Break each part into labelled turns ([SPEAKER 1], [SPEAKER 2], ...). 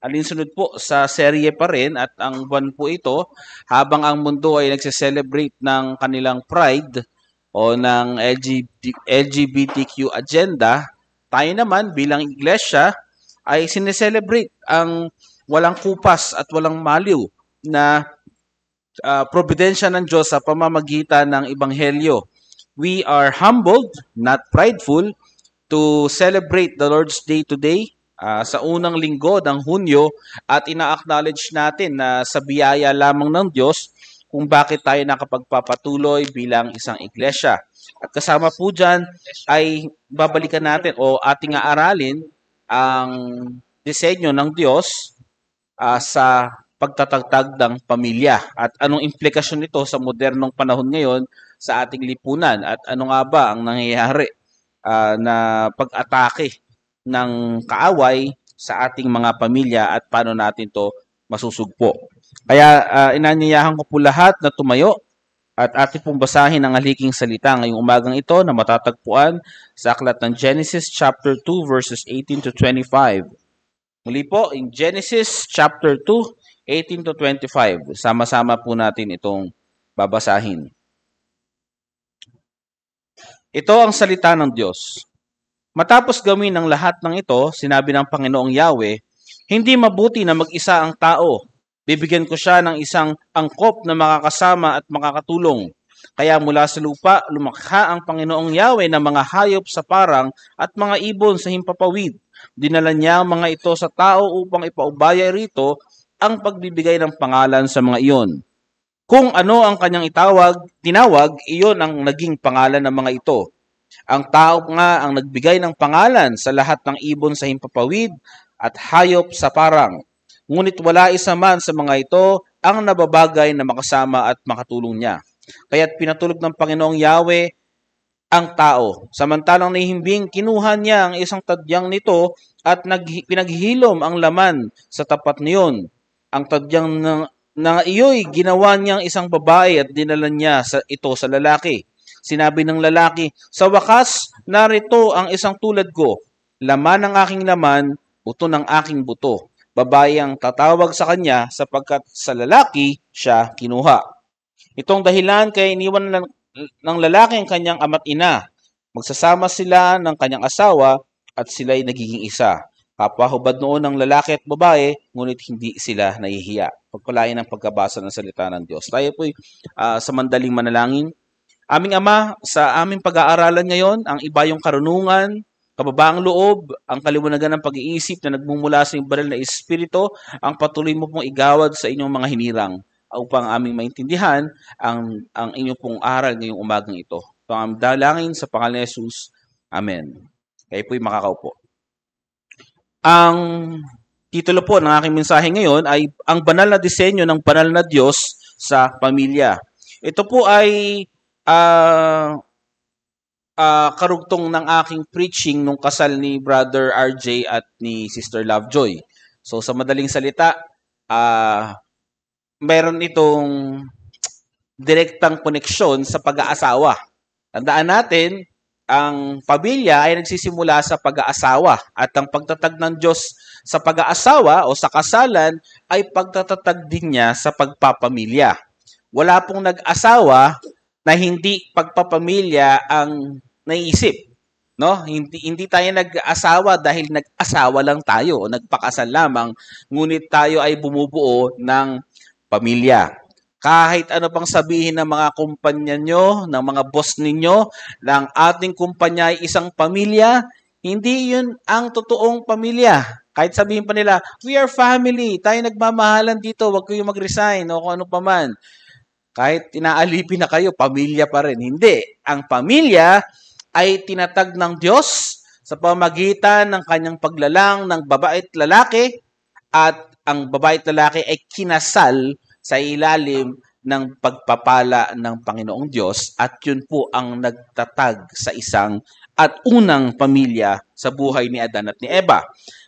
[SPEAKER 1] alinsunod po sa serye pa rin at ang buwan po ito habang ang mundo ay nagse-celebrate ng kanilang pride o ng LGBTQ agenda, tayo naman bilang iglesia ay sineselebrate ang walang kupas at walang maliw na uh, ah, probidensya ng Diyos sa pamamagitan ng Ibanghelyo. We are humbled, not prideful, to celebrate the Lord's Day today Ah, sa unang linggo ng Hunyo at ina-acknowledge natin na sa biyaya lamang ng Diyos kung bakit tayo nakapagpapatuloy bilang isang iglesia. At kasama po dyan ay babalikan natin o ating aaralin ang disenyo ng Diyos uh, sa pagtatagtag ng pamilya at anong implikasyon nito sa modernong panahon ngayon sa ating lipunan at ano nga ba ang nangyayari uh, na pag-atake ng kaaway sa ating mga pamilya at paano natin to masusugpo. Kaya uh, inanyayahan ko po lahat na tumayo at ating pong basahin ang aliking salita ngayong umagang ito na matatagpuan sa aklat ng Genesis chapter 2 verses 18 to 25. Muli po, in Genesis chapter 2, 18 to 25. Sama-sama po natin itong babasahin. Ito ang salita ng Diyos. Matapos gawin ang lahat ng ito, sinabi ng Panginoong Yahweh, hindi mabuti na mag-isa ang tao. Bibigyan ko siya ng isang angkop na makakasama at makakatulong. Kaya mula sa lupa, lumakha ang Panginoong Yahweh ng mga hayop sa parang at mga ibon sa himpapawid. Dinala niya ang mga ito sa tao upang ipaubaya rito ang pagbibigay ng pangalan sa mga iyon. Kung ano ang kanyang itawag, tinawag, iyon ang naging pangalan ng mga ito. Ang tao nga ang nagbigay ng pangalan sa lahat ng ibon sa himpapawid at hayop sa parang. Ngunit wala isa man sa mga ito ang nababagay na makasama at makatulong niya. Kaya't pinatulog ng Panginoong Yahweh ang tao. Samantalang nihimbing, kinuha niya ang isang tadyang nito at nag, pinaghilom ang laman sa tapat niyon. Ang tadyang ng, na iyo'y ginawa niyang isang babae at dinala niya sa, ito sa lalaki. Sinabi ng lalaki, Sa wakas, narito ang isang tulad ko, laman ng aking laman, buto ng aking buto. Babae ang tatawag sa kanya sapagkat sa lalaki siya kinuha. Itong dahilan kay iniwan ng lalaki ang kanyang ama't ina. Magsasama sila ng kanyang asawa at sila ay nagiging isa. Kapahubad noon ng lalaki at babae, ngunit hindi sila nahihiya. Pagkulayan ng pagkabasa ng salita ng Diyos. Tayo po uh, ah, sa mandaling manalangin, Aming Ama, sa aming pag-aaralan ngayon, ang iba yung karunungan, kababaang loob, ang kaliwanagan ng pag-iisip na nagmumula sa iyong banal na espiritu, ang patuloy mo pong igawad sa inyong mga hinirang upang aming maintindihan ang, ang inyong pong aral ngayong umagang ito. Ito ang dalangin sa pangalan ni Jesus. Amen. Kayo po'y makakaupo. Ang titulo po ng aking mensahe ngayon ay Ang Banal na Disenyo ng Banal na Diyos sa Pamilya. Ito po ay uh, uh, karugtong ng aking preaching nung kasal ni Brother RJ at ni Sister Lovejoy. So sa madaling salita, uh, meron itong direktang koneksyon sa pag-aasawa. Tandaan natin, ang pamilya ay nagsisimula sa pag-aasawa at ang pagtatag ng Diyos sa pag-aasawa o sa kasalan ay pagtatatag din niya sa pagpapamilya. Wala pong nag-asawa na hindi pagpapamilya ang naisip. No? Hindi, hindi tayo nag-asawa dahil nag-asawa lang tayo o nagpakasal lamang, ngunit tayo ay bumubuo ng pamilya. Kahit ano pang sabihin ng mga kumpanya nyo, ng mga boss ninyo, ng ating kumpanya ay isang pamilya, hindi yun ang totoong pamilya. Kahit sabihin pa nila, we are family, tayo nagmamahalan dito, wag kayong mag-resign o kung ano pa man. Kahit inaalipin na kayo, pamilya pa rin. Hindi. Ang pamilya ay tinatag ng Diyos sa pamagitan ng kanyang paglalang ng babae at lalaki at ang babae at lalaki ay kinasal sa ilalim ng pagpapala ng Panginoong Diyos at yun po ang nagtatag sa isang at unang pamilya sa buhay ni Adan at ni Eva.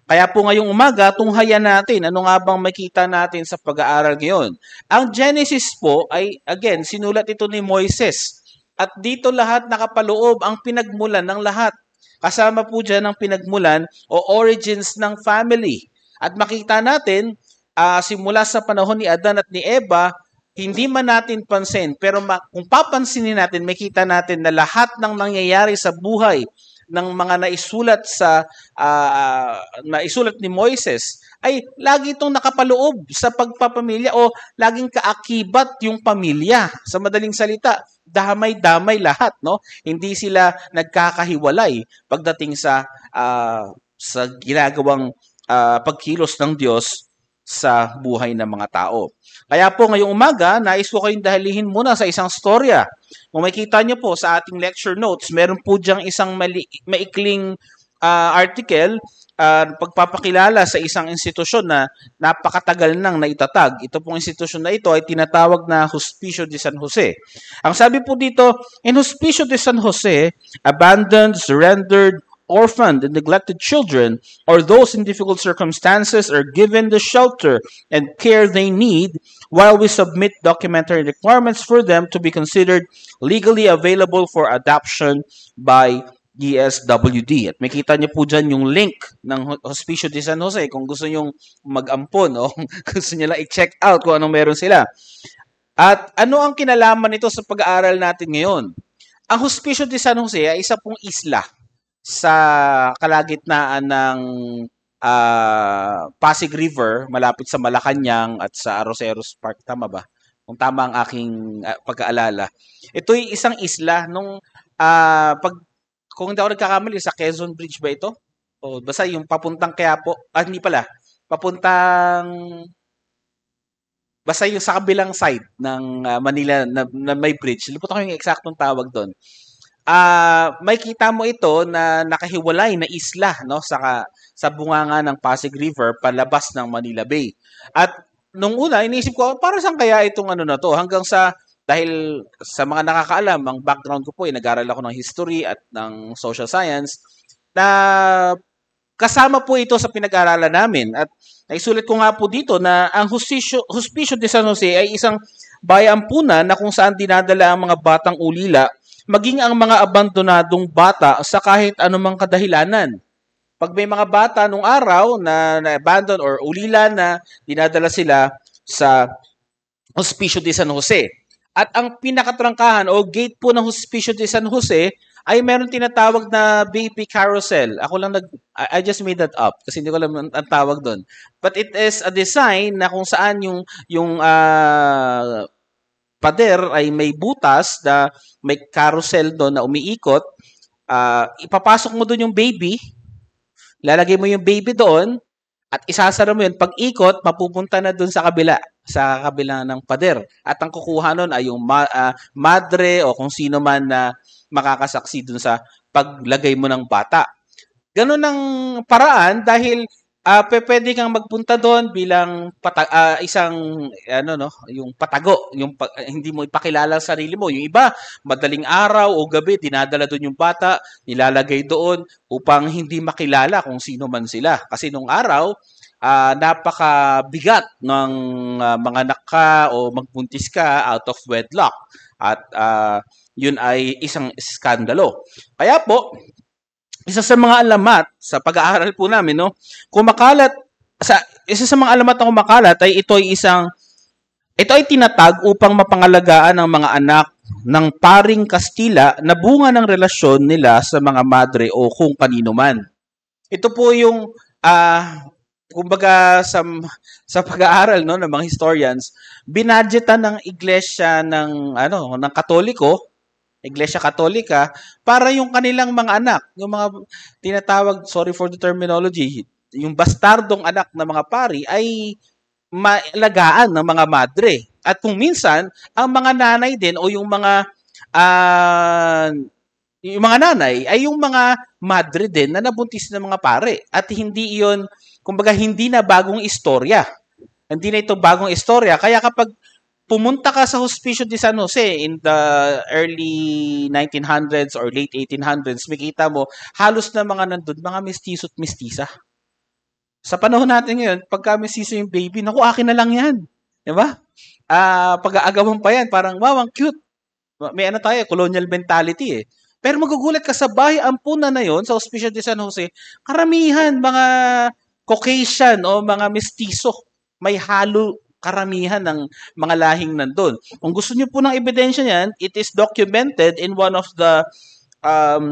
[SPEAKER 1] Kaya po ngayong umaga, tunghayan natin ano nga bang makita natin sa pag-aaral ngayon. Ang Genesis po ay, again, sinulat ito ni Moises. At dito lahat nakapaloob ang pinagmulan ng lahat. Kasama po dyan ang pinagmulan o origins ng family. At makita natin, uh, simula sa panahon ni Adan at ni Eva, hindi man natin pansin, pero ma- kung papansinin natin, makita natin na lahat ng nangyayari sa buhay ng mga naisulat sa uh, naisulat ni Moises ay lagi itong nakapaloob sa pagpapamilya o laging kaakibat yung pamilya. Sa madaling salita, damay-damay lahat, no? Hindi sila nagkakahiwalay pagdating sa uh, sa ginagawang uh, pagkilos ng Diyos sa buhay ng mga tao. Kaya po ngayong umaga, nais ko kayong dahilihin muna sa isang storya. Kung makikita niyo po sa ating lecture notes, meron po diyang isang mali- maikling uh, article uh, pagpapakilala sa isang institusyon na napakatagal nang naitatag. Ito pong institusyon na ito ay tinatawag na Hospicio de San Jose. Ang sabi po dito, in Hospicio de San Jose, abandoned, surrendered, orphaned and neglected children, or those in difficult circumstances are given the shelter and care they need while we submit documentary requirements for them to be considered legally available for adoption by ESWD. At makita niyo po dyan yung link ng Hospicio de San Jose kung gusto nyong mag-ampon o gusto niyo lang i-check out kung anong meron sila. At ano ang kinalaman nito sa pag-aaral natin ngayon? Ang Hospicio de San Jose ay isa pong isla sa kalagitnaan ng uh, Pasig River, malapit sa Malacanang at sa Arroceros Park. Tama ba? Kung tama ang aking uh, pag-aalala. Ito isang isla nung uh, pag kung hindi ako nagkakamali sa Quezon Bridge ba ito? O oh, basta yung papuntang Quiapo, ah hindi pala, papuntang basta yung sa kabilang side ng uh, Manila na, na may bridge. Limutan ko yung eksaktong tawag doon uh, makikita mo ito na nakahiwalay na isla no sa sa bunganga ng Pasig River palabas ng Manila Bay. At nung una iniisip ko para saan kaya itong ano na to hanggang sa dahil sa mga nakakaalam ang background ko po ay nag-aral ako ng history at ng social science na kasama po ito sa pinag-aralan namin at naisulat ko nga po dito na ang Hospicio, Hospicio de San Jose ay isang bayampunan na kung saan dinadala ang mga batang ulila maging ang mga abandonadong bata sa kahit anumang kadahilanan. Pag may mga bata nung araw na na-abandon or ulila na, dinadala sila sa Hospicio de San Jose. At ang pinakatrangkahan o gate po ng Hospicio de San Jose ay meron tinatawag na BP carousel. Ako lang nag I just made that up kasi hindi ko alam ang tawag doon. But it is a design na kung saan yung yung uh, pader ay may butas na may carousel doon na umiikot. Uh, ipapasok mo doon yung baby, lalagay mo yung baby doon, at isasara mo yun. Pag ikot, mapupunta na doon sa kabila, sa kabila ng pader. At ang kukuha noon ay yung ma- uh, madre o kung sino man na makakasaksi doon sa paglagay mo ng bata. Ganun ang paraan dahil uh, pe, pwede kang magpunta doon bilang pata- uh, isang ano no, yung patago, yung pa- eh, hindi mo ipakilala ang sarili mo. Yung iba, madaling araw o gabi dinadala doon yung bata, nilalagay doon upang hindi makilala kung sino man sila. Kasi nung araw, uh, napakabigat ng uh, mga anak ka o magbuntis ka out of wedlock at uh, yun ay isang skandalo. Kaya po, isa sa mga alamat sa pag-aaral po namin, no? Kumakalat sa isa sa mga alamat na kumakalat ay ito ay isang ito ay tinatag upang mapangalagaan ang mga anak ng paring Kastila na bunga ng relasyon nila sa mga madre o kung kanino man. Ito po yung uh, kumbaga sa sa pag-aaral no ng mga historians, binadgetan ng iglesia ng ano ng Katoliko Iglesia Katolika para yung kanilang mga anak, yung mga tinatawag, sorry for the terminology, yung bastardong anak ng mga pari ay malagaan ng mga madre. At kung minsan, ang mga nanay din o yung mga uh, yung mga nanay ay yung mga madre din na nabuntis ng mga pare. At hindi iyon, kumbaga hindi na bagong istorya. Hindi na ito bagong istorya. Kaya kapag pumunta ka sa Hospicio de San ano, Jose in the early 1900s or late 1800s, makita mo, halos na mga nandun, mga mestizo at mestiza. Sa panahon natin ngayon, pagka mestizo yung baby, naku, akin na lang yan. Di ba? Uh, pag-aagawan pa yan, parang, wow, ang cute. May ano tayo, colonial mentality eh. Pero magugulat ka sa bahay ampunan na yon sa Hospicio de San Jose, karamihan mga Caucasian o mga mestizo may halo karamihan ng mga lahing nandun. Kung gusto niyo po ng ebidensya niyan, it is documented in one of the um,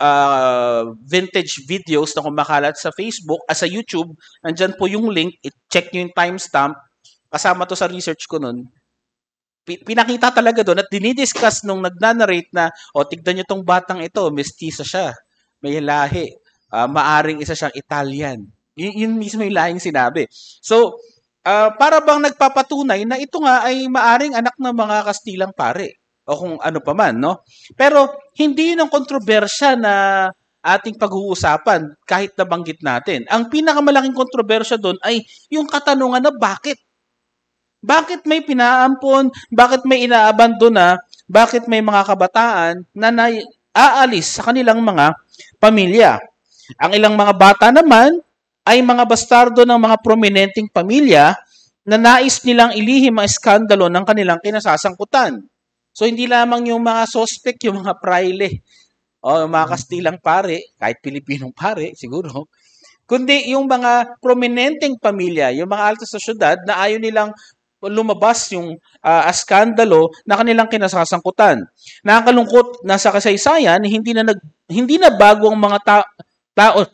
[SPEAKER 1] uh, vintage videos na kumakalat sa Facebook as sa YouTube. Nandyan po yung link. I-check nyo yung timestamp. Kasama to sa research ko nun. Pinakita talaga doon at dinidiscuss nung nagnanarrate na, o oh, tignan nyo tong batang ito, mestiza siya. May lahi. Uh, maaring isa siyang Italian. Y- yun mismo yung lahing sinabi. So, uh, para bang nagpapatunay na ito nga ay maaring anak ng mga Kastilang pare o kung ano pa man, no? Pero hindi yun ang kontrobersya na ating pag-uusapan kahit nabanggit natin. Ang pinakamalaking kontrobersya doon ay yung katanungan na bakit. Bakit may pinaampon? Bakit may inaabandona? Bakit may mga kabataan na nai- aalis sa kanilang mga pamilya? Ang ilang mga bata naman ay mga bastardo ng mga prominenteng pamilya na nais nilang ilihim ang iskandalo ng kanilang kinasasangkutan. So hindi lamang yung mga suspect, yung mga praile, o yung mga Kastilang pare, kahit Pilipinong pare siguro, kundi yung mga prominenteng pamilya, yung mga alto sa syudad na ayaw nilang lumabas yung uh, ah, skandalo na kanilang kinasasangkutan. Nakakalungkot na sa kasaysayan, hindi na nag, hindi na bago ang mga ta- tao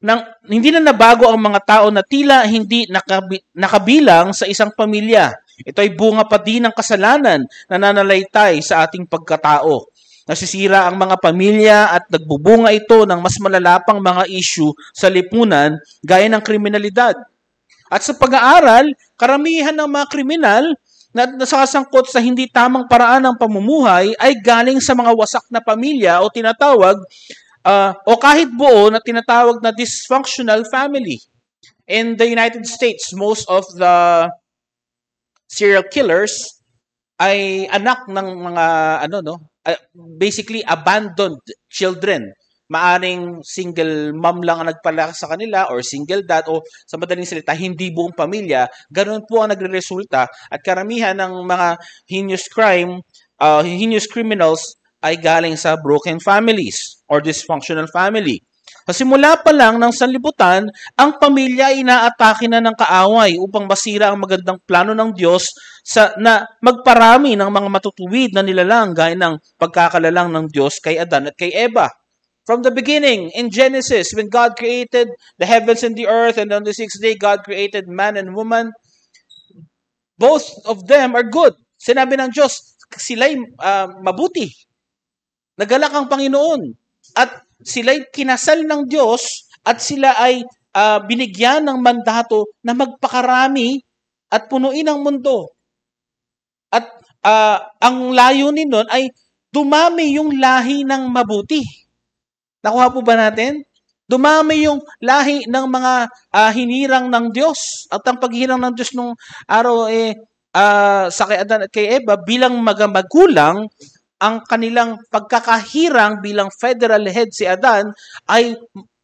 [SPEAKER 1] nang, hindi na nabago ang mga tao na tila hindi nakabi, nakabilang sa isang pamilya. Ito ay bunga pa din ng kasalanan na nanalaytay sa ating pagkatao. Nasisira ang mga pamilya at nagbubunga ito ng mas malalapang mga issue sa lipunan gaya ng kriminalidad. At sa pag-aaral, karamihan ng mga kriminal na nasasangkot sa hindi tamang paraan ng pamumuhay ay galing sa mga wasak na pamilya o tinatawag uh, o kahit buo na tinatawag na dysfunctional family. In the United States, most of the serial killers ay anak ng mga ano no, ah, basically abandoned children. Maaring single mom lang ang nagpalaki sa kanila or single dad o sa madaling salita, hindi buong pamilya. Ganun po ang nagre-resulta at karamihan ng mga heinous crime, uh, heinous criminals ay galing sa broken families or dysfunctional family. Kasi mula pa lang ng sanlibutan, ang pamilya ay inaatake na ng kaaway upang masira ang magandang plano ng Diyos sa, na magparami ng mga matutuwid na nilalang gaya ng pagkakalalang ng Diyos kay Adan at kay Eva. From the beginning, in Genesis, when God created the heavens and the earth, and on the sixth day, God created man and woman, both of them are good. Sinabi ng Diyos, sila'y uh, mabuti. Nagalak ang Panginoon at sila'y kinasal ng Diyos at sila ay uh, binigyan ng mandato na magpakarami at punuin ang mundo. At uh, ang layunin nun ay dumami yung lahi ng mabuti. Nakuha po ba natin? Dumami yung lahi ng mga uh, hinirang ng Diyos. At ang paghirang ng Diyos nung araw eh, uh, sa kay Adan at kay Eva bilang mga ang kanilang pagkakahirang bilang federal head si Adan ay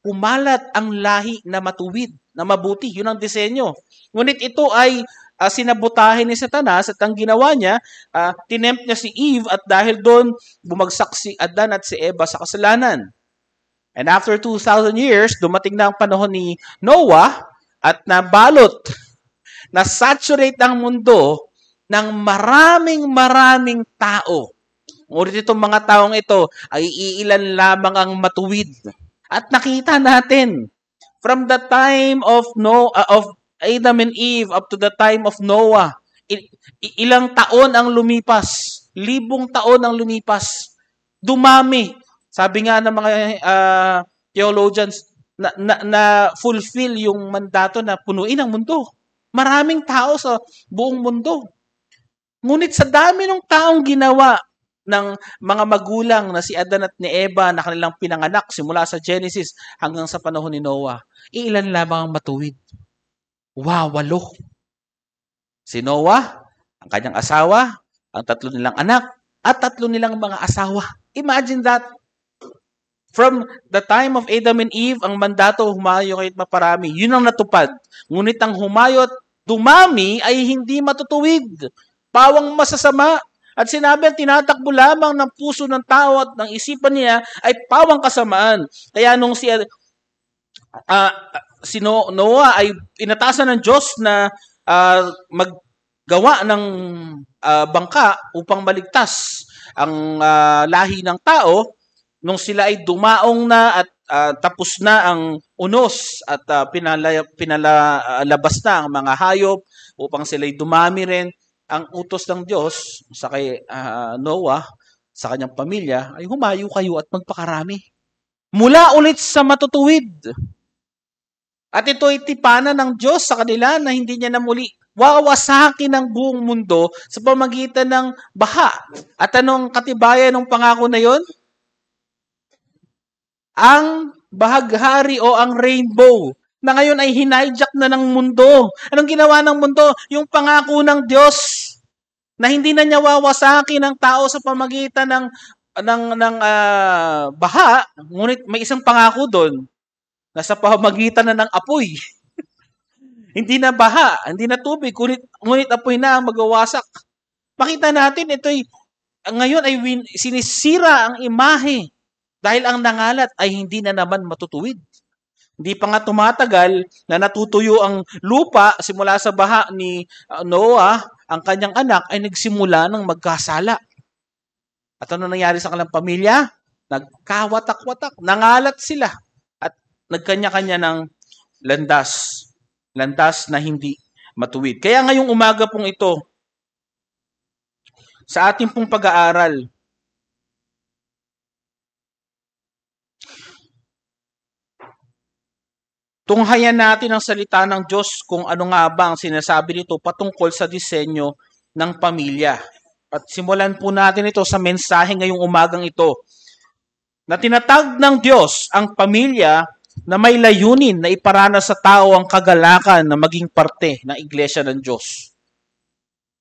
[SPEAKER 1] umalat ang lahi na matuwid, na mabuti. Yun ang disenyo. Ngunit ito ay uh, sinabotahin ni Satanas at ang ginawa niya, uh, tinempt niya si Eve at dahil doon bumagsak si Adan at si Eva sa kasalanan. And after 2,000 years, dumating na ang panahon ni Noah at nabalot, na saturate ang mundo ng maraming maraming tao Ngunit itong mga taong ito ay iilan lamang ang matuwid. At nakita natin, from the time of no uh, of Adam and Eve up to the time of Noah, ilang taon ang lumipas, libong taon ang lumipas. Dumami. Sabi nga ng mga uh, theologians na, na, na fulfill yung mandato na punuin ang mundo. Maraming tao sa buong mundo. Ngunit sa dami ng taong ginawa ng mga magulang na si Adan at ni Eva na kanilang pinanganak simula sa Genesis hanggang sa panahon ni Noah, iilan lamang ang matuwid? Wow, walo. Si Noah, ang kanyang asawa, ang tatlo nilang anak, at tatlo nilang mga asawa. Imagine that. From the time of Adam and Eve, ang mandato humayo kahit maparami. Yun ang natupad. Ngunit ang humayo at dumami ay hindi matutuwid. Pawang masasama, at sinabi ang tinatakbo lamang ng puso ng tao at ng isipan niya ay pawang kasamaan. Kaya nung si, uh, si Noah ay inatasan ng Diyos na uh, maggawa ng uh, bangka upang maligtas ang uh, lahi ng tao, nung sila ay dumaong na at uh, tapos na ang unos at uh, pinala, pinalabas na ang mga hayop upang sila ay dumami rin, ang utos ng Diyos sa kay uh, Noah, sa kanyang pamilya, ay humayo kayo at magpakarami. Mula ulit sa matutuwid. At ito ay itipanan ng Diyos sa kanila na hindi niya na muli wawasakin ang buong mundo sa pamagitan ng baha. At anong katibayan ng pangako na yon? Ang bahaghari o ang rainbow na ngayon ay hinijack na ng mundo. Anong ginawa ng mundo? Yung pangako ng Diyos na hindi na niya wawasakin ang tao sa pamagitan ng ng ng uh, baha, ngunit may isang pangako doon na sa pamagitan na ng apoy. hindi na baha, hindi na tubig, ngunit, ngunit apoy na ang magawasak. Makita natin, ito'y ngayon ay win, sinisira ang imahe dahil ang nangalat ay hindi na naman matutuwid. Hindi pa nga tumatagal na natutuyo ang lupa simula sa baha ni ah, Noah, ang kanyang anak ay nagsimula ng magkasala. At ano nangyari sa kanilang pamilya? Nagkawatak-watak, nangalat sila at nagkanya-kanya ng landas, landas na hindi matuwid. Kaya ngayong umaga pong ito, sa ating pong pag-aaral, Tunghayan natin ang salita ng Diyos kung ano nga ba ang sinasabi nito patungkol sa disenyo ng pamilya. At simulan po natin ito sa mensahe ngayong umagang ito na tinatag ng Diyos ang pamilya na may layunin na iparana sa tao ang kagalakan na maging parte ng iglesia ng Diyos.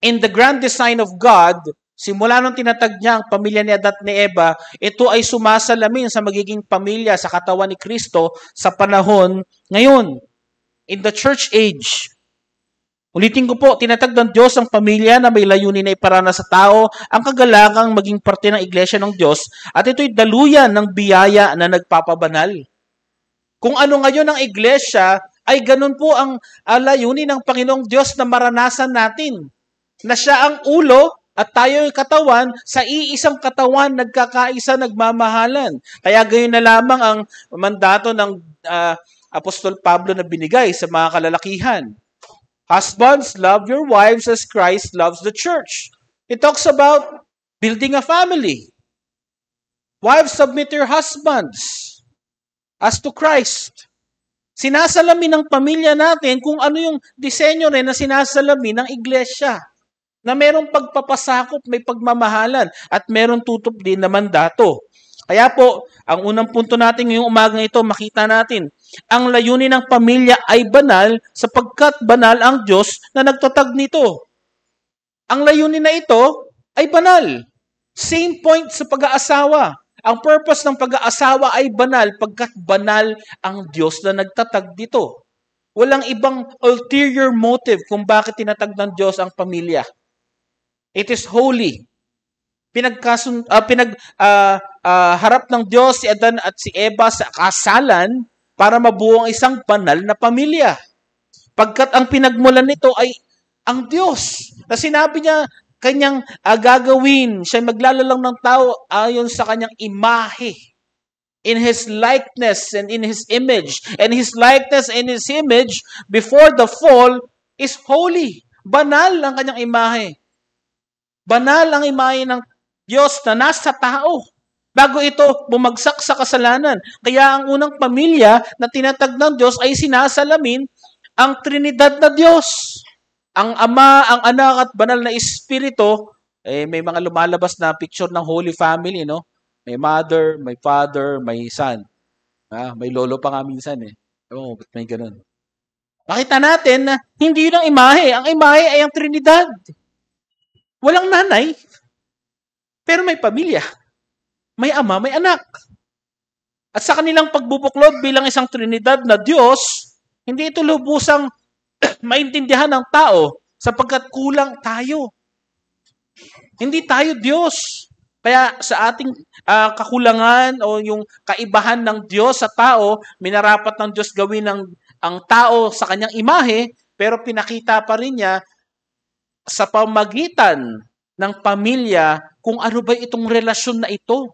[SPEAKER 1] In the grand design of God, Simula nung tinatag niya ang pamilya ni Adat ni Eva, ito ay sumasalamin sa magiging pamilya sa katawan ni Kristo sa panahon ngayon. In the church age. Ulitin ko po, tinatag ng Diyos ang pamilya na may layunin na iparana sa tao, ang kagalangang maging parte ng iglesia ng Diyos, at ito'y daluyan ng biyaya na nagpapabanal. Kung ano ngayon ang iglesia, ay ganun po ang ah, layunin ng Panginoong Diyos na maranasan natin, na siya ang ulo at tayo yung katawan, sa iisang katawan, nagkakaisa, nagmamahalan. Kaya gayon na lamang ang mandato ng uh, Apostol Pablo na binigay sa mga kalalakihan. Husbands, love your wives as Christ loves the church. It talks about building a family. Wives, submit your husbands as to Christ. Sinasalamin ng pamilya natin kung ano yung disenyo rin na sinasalamin ng iglesia na merong pagpapasakop, may pagmamahalan, at merong tutup din na mandato. Kaya po, ang unang punto natin ngayong umaga ito, makita natin, ang layunin ng pamilya ay banal sapagkat banal ang Diyos na nagtatag nito. Ang layunin na ito ay banal. Same point sa pag-aasawa. Ang purpose ng pag-aasawa ay banal pagkat banal ang Diyos na nagtatag dito. Walang ibang ulterior motive kung bakit tinatag ng Diyos ang pamilya. It is holy. Pinagkasun, uh, pinag, uh, uh, harap ng Diyos si Adan at si Eva sa kasalan para mabuo ang isang banal na pamilya. Pagkat ang pinagmulan nito ay ang Diyos. Na sinabi niya, kanyang uh, gagawin, siya maglalalang ng tao ayon sa kanyang imahe in his likeness and in his image. And his likeness and his image before the fall is holy. Banal ang kanyang imahe. Banal ang imahe ng Diyos na nasa tao bago ito bumagsak sa kasalanan. Kaya ang unang pamilya na tinatag ng Diyos ay sinasalamin ang Trinidad na Diyos. Ang Ama, ang Anak at Banal na Espiritu, eh, may mga lumalabas na picture ng Holy Family, no? May mother, may father, may son. Ah, may lolo pa nga minsan eh. Oo, oh, may ganun? Makita natin na hindi yun ang imahe. Ang imahe ay ang Trinidad. Walang nanay, pero may pamilya. May ama, may anak. At sa kanilang pagbubuklod bilang isang Trinidad na Diyos, hindi ito lubusang maintindihan ng tao sapagkat kulang tayo. Hindi tayo Diyos. Kaya sa ating uh, kakulangan o yung kaibahan ng Diyos sa tao, minarapat ng Diyos gawin ang, ang tao sa kanyang imahe, pero pinakita pa rin niya sa pamagitan ng pamilya kung ano ba itong relasyon na ito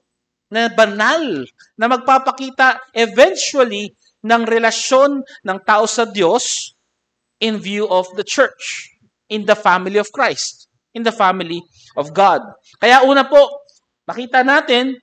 [SPEAKER 1] na banal na magpapakita eventually ng relasyon ng tao sa Diyos in view of the church, in the family of Christ, in the family of God. Kaya una po, makita natin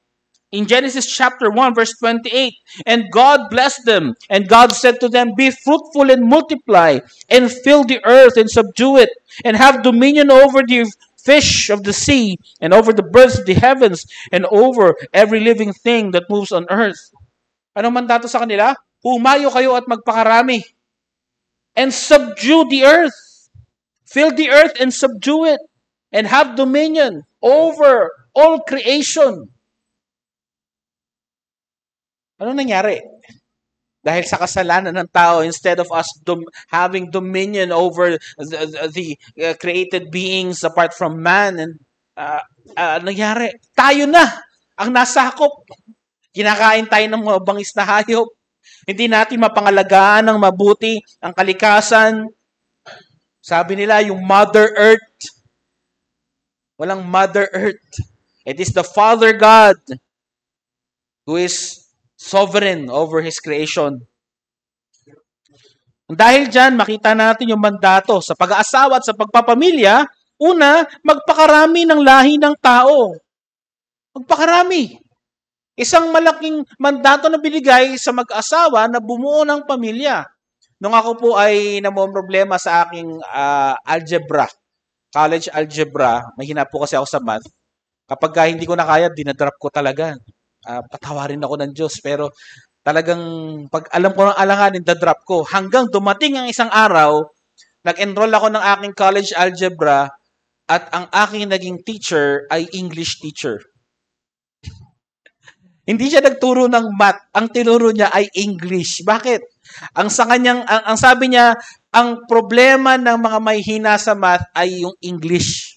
[SPEAKER 1] in Genesis chapter 1 verse 28, and God blessed them, and God said to them, be fruitful and multiply, and fill the earth and subdue it, and have dominion over the fish of the sea, and over the birds of the heavens, and over every living thing that moves on earth. Ano mandato sa kanila? Humayo kayo at magpakarami. And subdue the earth. Fill the earth and subdue it. And have dominion over all creation. Ano nangyari? Dahil sa kasalanan ng tao, instead of us dom- having dominion over the, the uh, created beings apart from man, and uh, uh, nangyari, tayo na ang nasakop. Kinakain tayo ng mga bangis na hayop. Hindi natin mapangalagaan ng mabuti ang kalikasan. Sabi nila, yung Mother Earth. Walang Mother Earth. It is the Father God who is sovereign over His creation. Dahil dyan, makita natin yung mandato sa pag-aasawa at sa pagpapamilya. Una, magpakarami ng lahi ng tao. Magpakarami. Isang malaking mandato na binigay sa mag-asawa na bumuo ng pamilya. Nung ako po ay namon problema sa aking uh, algebra, college algebra, mahina po kasi ako sa math. Kapag hindi ko na kaya, dinadrop ko talaga uh, patawarin ako ng Diyos. Pero talagang pag alam ko ng alanganin, da-drop ko. Hanggang dumating ang isang araw, nag-enroll ako ng aking college algebra at ang aking naging teacher ay English teacher. Hindi siya nagturo ng math. Ang tinuro niya ay English. Bakit? Ang sa kanyang ang, ang sabi niya, ang problema ng mga may hina sa math ay yung English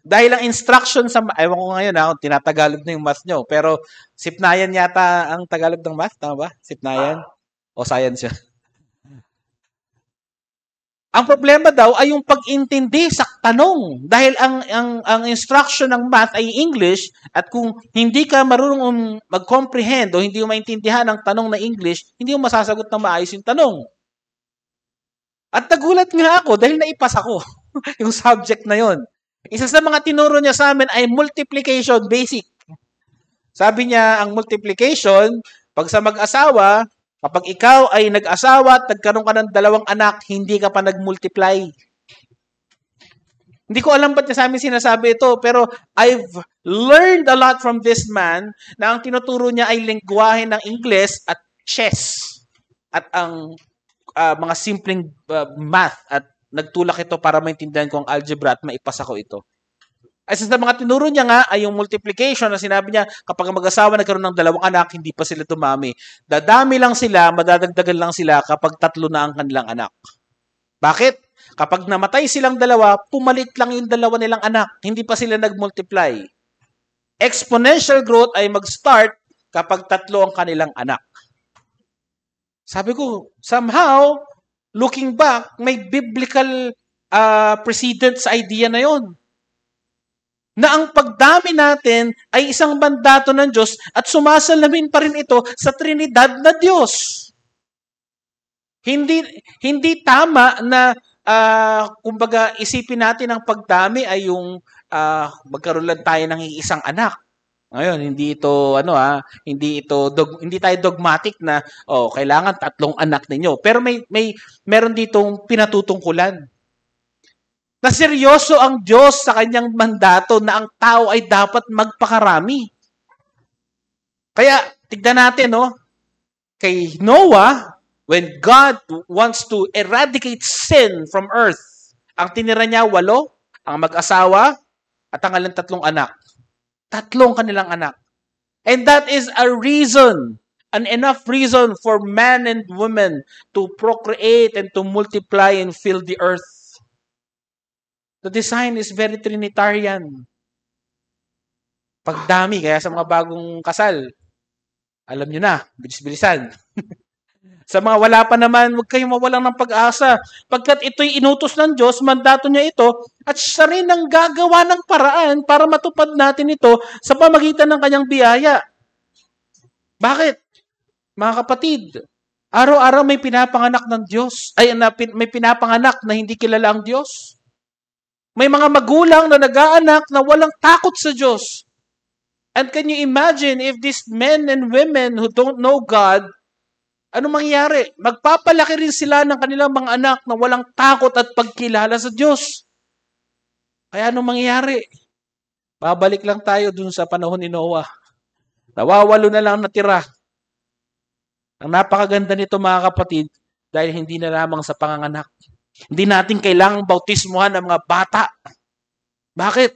[SPEAKER 1] dahil ang instruction sa ewan ko ngayon ha, ah, tinatagalog na yung math nyo, pero sipnayan yata ang Tagalog ng math, tama ba? Sipnayan? O science yun? ang problema daw ay yung pag-intindi sa tanong. Dahil ang, ang, ang instruction ng math ay English at kung hindi ka marunong mag-comprehend o hindi mo maintindihan ang tanong na English, hindi mo masasagot na maayos yung tanong. At nagulat nga ako dahil naipas ako yung subject na yon. Isa sa mga tinuro niya sa amin ay multiplication basic. Sabi niya, ang multiplication, pag sa mag-asawa, kapag ikaw ay nag-asawa at nagkaroon ka ng dalawang anak, hindi ka pa nag-multiply. Hindi ko alam ba't niya sa amin sinasabi ito, pero I've learned a lot from this man na ang tinuturo niya ay lengguwahe ng Ingles at chess at ang uh, mga simpleng uh, math at nagtulak ito para maintindihan ko ang algebra at maipasa ko ito. Ay sa mga tinuro niya nga ay yung multiplication na sinabi niya kapag mag-asawa nagkaroon ng dalawang anak, hindi pa sila tumami. Dadami lang sila, madadagdagan lang sila kapag tatlo na ang kanilang anak. Bakit? Kapag namatay silang dalawa, pumalit lang yung dalawa nilang anak. Hindi pa sila nag-multiply. Exponential growth ay mag-start kapag tatlo ang kanilang anak. Sabi ko, somehow, looking back, may biblical uh, precedent sa idea na yon. Na ang pagdami natin ay isang mandato ng Diyos at sumasalamin pa rin ito sa Trinidad na Diyos. Hindi hindi tama na uh, kumbaga isipin natin ang pagdami ay yung uh, magkaroon lang tayo ng isang anak. Ngayon, hindi ito ano ha, ah, hindi ito dog, hindi tayo dogmatic na oh, kailangan tatlong anak ninyo. Pero may may meron ditong pinatutungkulan. Na seryoso ang Diyos sa kanyang mandato na ang tao ay dapat magpakarami. Kaya tignan natin no, oh, kay Noah, when God wants to eradicate sin from earth, ang tinira niya walo, ang mag-asawa, at ang tatlong anak. Tatlong kanilang anak. And that is a reason, an enough reason for man and woman to procreate and to multiply and fill the earth. The design is very Trinitarian. Pagdami, kaya sa mga bagong kasal, alam nyo na, bilis-bilisan. Sa mga wala pa naman, huwag kayong mawalan ng pag-asa. Pagkat ito'y inutos ng Diyos, mandato niya ito, at siya rin ang gagawa ng paraan para matupad natin ito sa pamagitan ng kanyang biyaya. Bakit? Mga kapatid, araw-araw may pinapanganak ng Diyos. Ay, may pinapanganak na hindi kilala ang Diyos. May mga magulang na nag-aanak na walang takot sa Diyos. And can you imagine if these men and women who don't know God ano mangyayari? Magpapalaki rin sila ng kanilang mga anak na walang takot at pagkilala sa Diyos. Kaya ano mangyayari? Babalik lang tayo dun sa panahon ni Noah. Nawawalo na lang natira. Ang napakaganda nito mga kapatid, dahil hindi na lamang sa panganganak. Hindi natin kailangang bautismuhan ang mga bata. Bakit?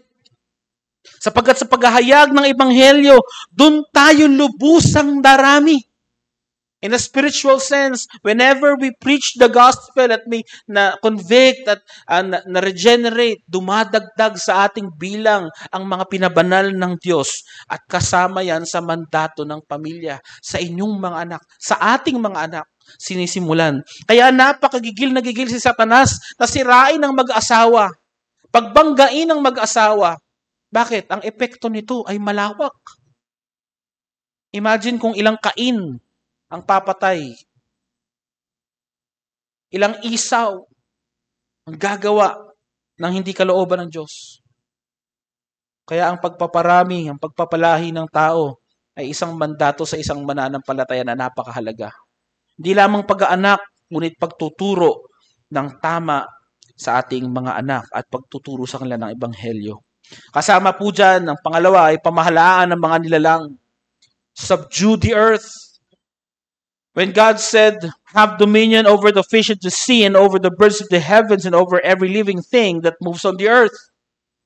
[SPEAKER 1] Sapagkat sa paghahayag ng Ebanghelyo, doon tayo lubusang darami. In a spiritual sense, whenever we preach the gospel at may na-convict at uh, na-regenerate, dumadagdag sa ating bilang ang mga pinabanal ng Diyos at kasama yan sa mandato ng pamilya, sa inyong mga anak, sa ating mga anak sinisimulan. Kaya napakagigil na gigil si Satanas na sirain ang mag-asawa, pagbanggain ang mag-asawa. Bakit? Ang epekto nito ay malawak. Imagine kung ilang kain ang papatay. Ilang isaw ang gagawa ng hindi kalooban ng Diyos. Kaya ang pagpaparami, ang pagpapalahi ng tao ay isang mandato sa isang mananampalataya na napakahalaga. Hindi lamang pag-aanak, ngunit pagtuturo ng tama sa ating mga anak at pagtuturo sa kanila ng ebanghelyo. Kasama po dyan, ang pangalawa ay pamahalaan ng mga nilalang. Subdue the earth. When God said, Have dominion over the fish of the sea and over the birds of the heavens and over every living thing that moves on the earth.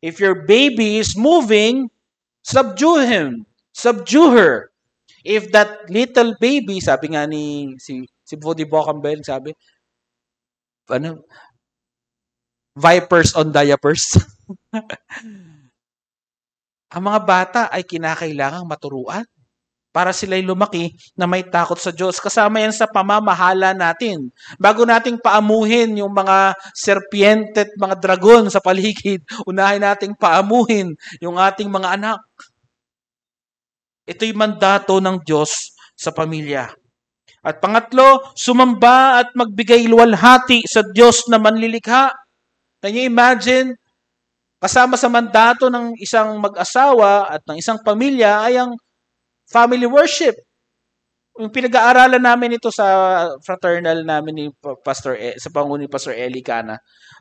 [SPEAKER 1] If your baby is moving, subdue him, subdue her. If that little baby, sabi nga ni si, si Vody Campbell, sabi, ano, vipers on diapers. Ang mga bata ay kinakailangang maturuan para sila'y lumaki na may takot sa Diyos. Kasama yan sa pamamahala natin. Bago nating paamuhin yung mga serpiente at mga dragon sa paligid, unahin nating paamuhin yung ating mga anak. Ito'y mandato ng Diyos sa pamilya. At pangatlo, sumamba at magbigay luwalhati sa Diyos na manlilikha. Can you imagine? Kasama sa mandato ng isang mag-asawa at ng isang pamilya ay ang family worship. Yung pinag-aaralan namin ito sa fraternal namin ni Pastor e, sa pangulo ni Pastor Eli Cana.